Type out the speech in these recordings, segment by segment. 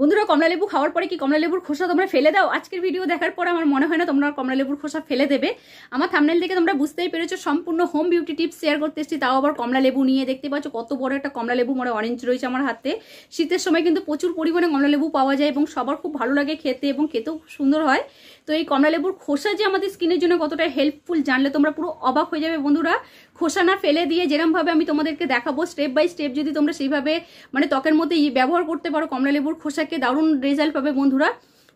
বন্ধুরা কমলালেবু খাওয়ার পরে কি কমলালেবুর খোসা তোমরা ফেলে দাও আজকের ভিডিও দেখার পর আমার মনে হয় না তোমরা কমলালেবুর খোসা ফেলে দেবে আমার থামনেল থেকে তোমরা বুঝতেই পেরেছো সম্পূর্ণ হোম বিউটি টিপস শেয়ার করতে এসেছি তাও আবার কমলালেবু নিয়ে দেখতে পাচ্ছ কত বড় একটা কমলালেবু মানে অরেঞ্জ রয়েছে আমার হাতে শীতের সময় কিন্তু প্রচুর পরিমাণে কমলালেবু পাওয়া যায় এবং সবার খুব ভালো লাগে খেতে এবং খেতেও খুব সুন্দর হয় তো এই কমলালেবুর খোসা যে আমাদের স্কিনের জন্য কতটা হেল্পফুল জানলে তোমরা পুরো অবাক হয়ে যাবে বন্ধুরা খোসানা ফেলে দিয়ে যেরমভাবে আমি তোমাদেরকে দেখাবো স্টেপ বাই স্টেপ যদি তোমরা সেইভাবে মানে ত্বকের মধ্যে ব্যবহার করতে পারো কমলালেবুর খোসাকে দারুণ রেজাল্ট পাবে বন্ধুরা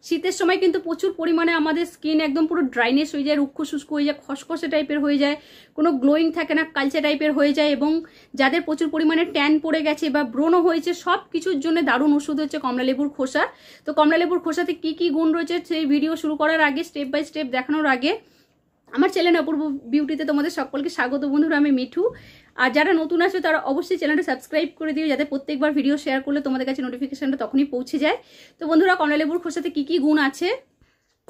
শীতের সময় কিন্তু প্রচুর পরিমাণে আমাদের স্কিন একদম পুরো ড্রাইনেস হয়ে যায় রুক্ষ শুষ্ক হয়ে যায় খসখসে টাইপের হয়ে যায় কোনো গ্লোয়িং থাকে না কালচে টাইপের হয়ে যায় এবং যাদের প্রচুর পরিমাণে ট্যান পড়ে গেছে বা ব্রণও হয়েছে সব কিছুর জন্য দারুণ ওষুধ হচ্ছে কমলালেবুর খোসা তো কমলালেবুর খোসাতে কি কি গুণ রয়েছে সেই ভিডিও শুরু করার আগে স্টেপ বাই স্টেপ দেখানোর আগে আমার চ্যানেল অপূর্ব বিউটিতে তোমাদের সকলকে স্বাগত বন্ধুরা আমি মিঠু আর যারা নতুন আছে তারা অবশ্যই চ্যানেলটা সাবস্ক্রাইব করে দিও যাতে প্রত্যেকবার ভিডিও শেয়ার করলে তোমাদের কাছে নোটিফিকেশানটা তখনই পৌঁছে যায় তো বন্ধুরা লেবুর খোসাতে কী কী গুণ আছে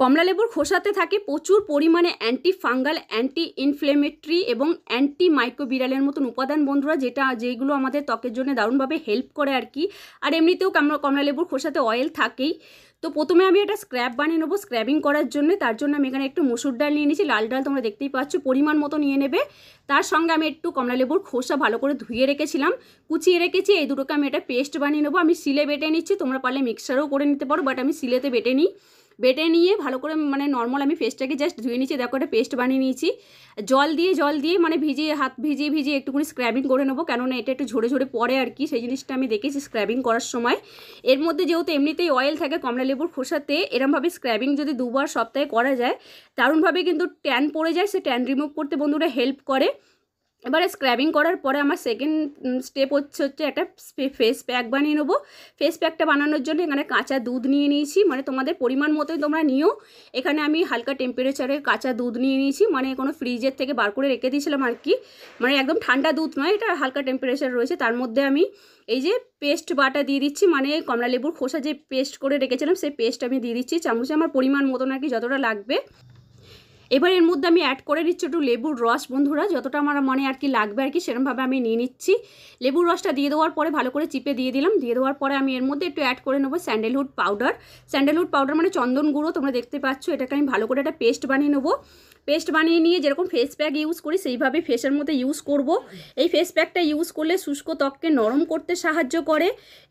কমলালেবুর খোসাতে থাকে প্রচুর পরিমাণে অ্যান্টি ফাঙ্গাল অ্যান্টি ইনফ্লেমেটরি এবং অ্যান্টি মাইক্রোবিরালের মতন উপাদান বন্ধুরা যেটা যেগুলো আমাদের ত্বকের জন্য দারুণভাবে হেল্প করে আর কি আর এমনিতেও কমলালেবুর খোসাতে অয়েল থাকেই তো প্রথমে আমি একটা স্ক্র্যাব বানিয়ে নেবো স্ক্র্যাবিং করার জন্য তার জন্য আমি এখানে একটু মুসুর ডাল নিয়ে নিয়েছি লাল ডাল তোমরা দেখতেই পাচ্ছ পরিমাণ মতো নিয়ে নেবে তার সঙ্গে আমি একটু কমলালেবুর খোসা ভালো করে ধুয়ে রেখেছিলাম কুচিয়ে রেখেছি এই দুটোকে আমি একটা পেস্ট বানিয়ে নেবো আমি সিলে বেটে নিচ্ছি তোমরা পারলে মিক্সারও করে নিতে পারো বাট আমি সিলেতে বেটে নিই বেটে নিয়ে ভালো করে মানে নর্মাল আমি পেস্টটাকে জাস্ট ধুয়ে নিয়েছি দেখো একটা পেস্ট বানিয়ে নিয়েছি জল দিয়ে জল দিয়ে মানে ভিজিয়ে হাত ভিজিয়ে ভিজিয়ে একটুখানি স্ক্র্যাবিং করে নেবো কেননা এটা একটু ঝরে ঝরে পড়ে আর কি সেই জিনিসটা আমি দেখেছি স্ক্র্যাবিং করার সময় এর মধ্যে যেহেতু এমনিতেই অয়েল থাকে কমলা লেবুর খোসাতে এরমভাবে স্ক্র্যাবিং যদি দুবার সপ্তাহে করা যায় দারুণভাবে কিন্তু ট্যান পড়ে যায় সে ট্যান রিমুভ করতে বন্ধুরা হেল্প করে এবারে স্ক্র্যাবিং করার পরে আমার সেকেন্ড স্টেপ হচ্ছে হচ্ছে একটা ফেস প্যাক বানিয়ে নেবো ফেস প্যাকটা বানানোর জন্য এখানে কাঁচা দুধ নিয়ে নিয়েছি মানে তোমাদের পরিমাণ মতোই তোমরা নিও এখানে আমি হালকা টেম্পারেচারে কাঁচা দুধ নিয়ে নিয়েছি মানে কোনো ফ্রিজের থেকে বার করে রেখে দিয়েছিলাম আর কি মানে একদম ঠান্ডা দুধ নয় এটা হালকা টেম্পারেচার রয়েছে তার মধ্যে আমি এই যে পেস্ট বাটা দিয়ে দিচ্ছি মানে কমলা লেবুর খোসা যে পেস্ট করে রেখেছিলাম সেই পেস্ট আমি দিয়ে দিচ্ছি চামচে আমার পরিমাণ মতো নাকি যতটা লাগবে এবার এর মধ্যে আমি অ্যাড করে দিচ্ছি একটু লেবুর রস বন্ধুরা যতটা আমার মনে আর কি লাগবে আর কি সেরকমভাবে আমি নিয়ে নিচ্ছি লেবুর রসটা দিয়ে দেওয়ার পরে ভালো করে চিপে দিয়ে দিলাম দিয়ে দেওয়ার পরে আমি এর মধ্যে একটু অ্যাড করে নেবো স্যান্ডেলহুড পাউডার স্যান্ডেলহুড পাউডার মানে চন্দন গুঁড়ো তোমরা দেখতে পাচ্ছ এটাকে আমি ভালো করে একটা পেস্ট বানিয়ে নেবো পেস্ট বানিয়ে নিয়ে যেরকম ফেস প্যাক ইউজ করি সেইভাবে ফেসের মধ্যে ইউজ করব এই ফেস প্যাকটা ইউজ করলে শুষ্ক ত্বককে নরম করতে সাহায্য করে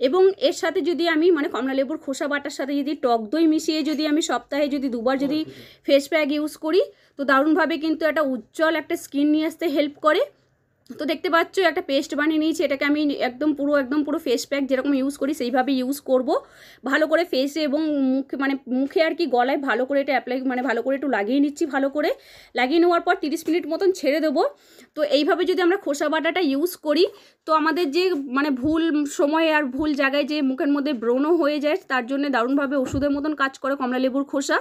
এবং এর সাথে যদি আমি মানে কমলা লেবুর খোসা বাটার সাথে যদি টক দই মিশিয়ে যদি আমি সপ্তাহে যদি দুবার যদি ফেস প্যাক ইউজ করি তো দারুণভাবে কিন্তু একটা উজ্জ্বল একটা স্কিন নিয়ে আসতে হেল্প করে তো দেখতে পাচ্ছ একটা পেস্ট বানিয়ে নিয়েছি এটাকে আমি একদম পুরো একদম পুরো ফেস প্যাক যেরকম ইউজ করি সেইভাবে ইউজ করব ভালো করে ফেসে এবং মুখে মানে মুখে আর কি গলায় ভালো করে এটা অ্যাপ্লাই মানে ভালো করে একটু লাগিয়ে নিচ্ছি ভালো করে লাগিয়ে নেওয়ার পর তিরিশ মিনিট মতন ছেড়ে দেবো তো এইভাবে যদি আমরা খোসা বাটাটা ইউজ করি তো আমাদের যে মানে ভুল সময়ে আর ভুল জায়গায় যে মুখের মধ্যে ব্রণ হয়ে যায় তার জন্য দারুণভাবে ওষুধের মতন কাজ করে কমলা লেবুর খোসা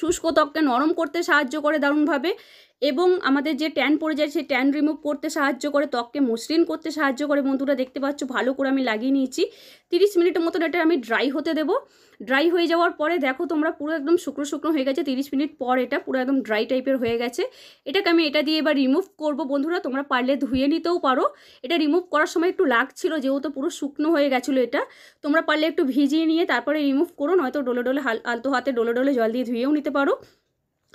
শুষ্ক ত্বককে নরম করতে সাহায্য করে দারুণভাবে এবং আমাদের যে ট্যান পড়ে যায় সেই ট্যান রিমুভ করতে সাহায্য করে ত্বককে মসৃণ করতে সাহায্য করে বন্ধুরা দেখতে পাচ্ছ ভালো করে আমি লাগিয়ে নিয়েছি তিরিশ মিনিটের মতন এটা আমি ড্রাই হতে দেবো ড্রাই হয়ে যাওয়ার পরে দেখো তোমরা পুরো একদম শুকনো শুকনো হয়ে গেছে তিরিশ মিনিট পর এটা পুরো একদম ড্রাই টাইপের হয়ে গেছে এটাকে আমি এটা দিয়ে এবার রিমুভ করব বন্ধুরা তোমরা পারলে ধুয়ে নিতেও পারো এটা রিমুভ করার সময় একটু লাগছিল যেহেতু পুরো শুকনো হয়ে গেছিলো এটা তোমরা পারলে একটু ভিজিয়ে নিয়ে তারপরে রিমুভ করো নয়তো ডোলে ডোলে হাল আলতো হাতে ডোলে ডোলে জল দিয়ে ধুয়েও নিতে পারো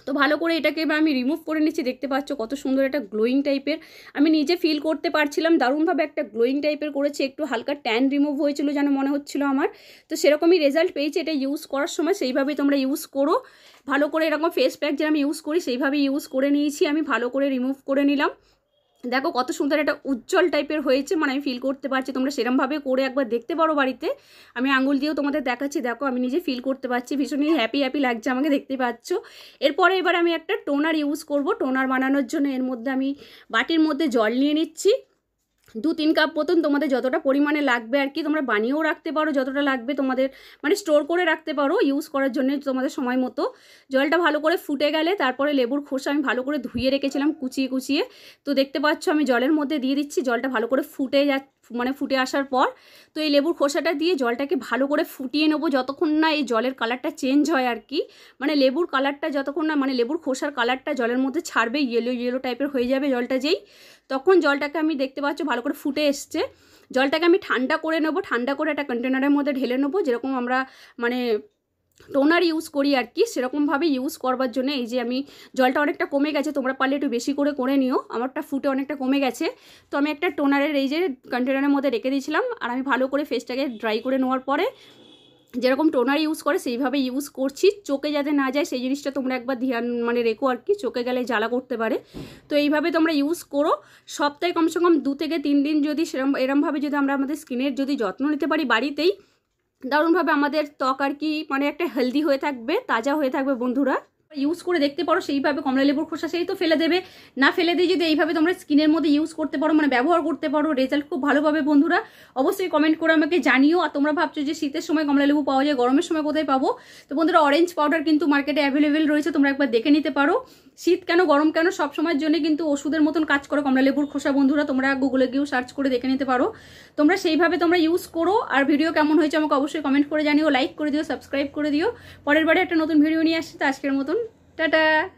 তো ভালো করে এটাকে এবার আমি রিমুভ করে নিচ্ছি দেখতে পাচ্ছ কত সুন্দর একটা গ্লোয়িং টাইপের আমি নিজে ফিল করতে পারছিলাম দারুণভাবে একটা গ্লোয়িং টাইপের করেছি একটু হালকা ট্যান রিমুভ হয়েছিল যেন মনে হচ্ছিল আমার তো সেরকমই রেজাল্ট পেয়েছি এটা ইউজ করার সময় সেইভাবেই তোমরা ইউজ করো ভালো করে এরকম ফেস প্যাক যেরকম ইউজ করি সেইভাবে ইউজ করে নিয়েছি আমি ভালো করে রিমুভ করে নিলাম দেখো কত সুন্দর একটা উজ্জ্বল টাইপের হয়েছে মানে আমি ফিল করতে পারছি তোমরা সেরমভাবে করে একবার দেখতে পারো বাড়িতে আমি আঙুল দিয়েও তোমাদের দেখাচ্ছি দেখো আমি নিজে ফিল করতে পারছি ভীষণই হ্যাপি হ্যাপি লাগছে আমাকে দেখতে পাচ্ছ এরপরে এবার আমি একটা টোনার ইউজ করব টোনার বানানোর জন্য এর মধ্যে আমি বাটির মধ্যে জল নিয়ে নিচ্ছি দু তিন কাপ মতন তোমাদের যতটা পরিমাণে লাগবে আর কি তোমরা বানিয়েও রাখতে পারো যতটা লাগবে তোমাদের মানে স্টোর করে রাখতে পারো ইউজ করার জন্য তোমাদের সময় মতো জলটা ভালো করে ফুটে গেলে তারপরে লেবুর খোসা আমি ভালো করে ধুয়ে রেখেছিলাম কুচিয়ে কুচিয়ে তো দেখতে পাচ্ছ আমি জলের মধ্যে দিয়ে দিচ্ছি জলটা ভালো করে ফুটে যাচ্ছে মানে ফুটে আসার পর তো এই লেবুর খোসাটা দিয়ে জলটাকে ভালো করে ফুটিয়ে নেবো যতক্ষণ না এই জলের কালারটা চেঞ্জ হয় আর কি মানে লেবুর কালারটা যতক্ষণ না মানে লেবুর খোসার কালারটা জলের মধ্যে ছাড়বে ইয়েলো ইয়েলো টাইপের হয়ে যাবে জলটা যেই তখন জলটাকে আমি দেখতে পাচ্ছ ভালো করে ফুটে এসছে জলটাকে আমি ঠান্ডা করে নেবো ঠান্ডা করে একটা কন্টেনারের মধ্যে ঢেলে নেবো যেরকম আমরা মানে টোনার ইউজ করি আর কি সেরকমভাবে ইউজ করবার জন্য এই যে আমি জলটা অনেকটা কমে গেছে তোমরা পারলে একটু বেশি করে করে নিও আমারটা ফুটে অনেকটা কমে গেছে তো আমি একটা টোনারের এই যে কন্টেনারের মধ্যে রেখে দিয়েছিলাম আর আমি ভালো করে ফেসটাকে ড্রাই করে নেওয়ার পরে যেরকম টোনার ইউজ করে সেইভাবে ইউজ করছি চোখে যাতে না যায় সেই জিনিসটা তোমরা একবার ধ্যান মানে রেখো আর কি চোখে গেলে জ্বালা করতে পারে তো এইভাবে তোমরা ইউজ করো সপ্তাহে কমসে কম দু থেকে তিন দিন যদি সেরম এরমভাবে যদি আমরা আমাদের স্কিনের যদি যত্ন নিতে পারি বাড়িতেই দারুণভাবে আমাদের ত্বক আর কি মানে একটা হেলদি হয়ে থাকবে তাজা হয়ে থাকবে বন্ধুরা ইউজ করে দেখতে পারো সেইভাবে কমলা লেবুর খোসা সেই তো ফেলে দেবে না ফেলে দিয়ে যদি এইভাবে তোমরা স্কিনের মধ্যে ইউজ করতে পারো মানে ব্যবহার করতে পারো রেজাল্ট খুব ভালোভাবে বন্ধুরা অবশ্যই কমেন্ট করে আমাকে জানিও আর তোমরা ভাবছো যে শীতের সময় কমলা লেবু পাওয়া যায় গরমের সময় কোথায় পাবো তো বন্ধুরা অরেঞ্জ পাউডার কিন্তু মার্কেটে অ্যাভেলেবেল রয়েছে তোমরা একবার দেখে নিতে পারো শীত কেন গরম কেন সব সময়ের জন্য কিন্তু ওষুধের মতন কাজ করো কমলা লেবুর খোসা বন্ধুরা তোমরা গুগলে গিয়েও সার্চ করে দেখে নিতে পারো তোমরা সেইভাবে তোমরা ইউজ করো আর ভিডিও কেমন হয়েছে আমাকে অবশ্যই কমেন্ট করে জানিও লাইক করে দিও সাবস্ক্রাইব করে দিও পরের বারে একটা নতুন ভিডিও নিয়ে আসছে তো আজকের মতন টাটা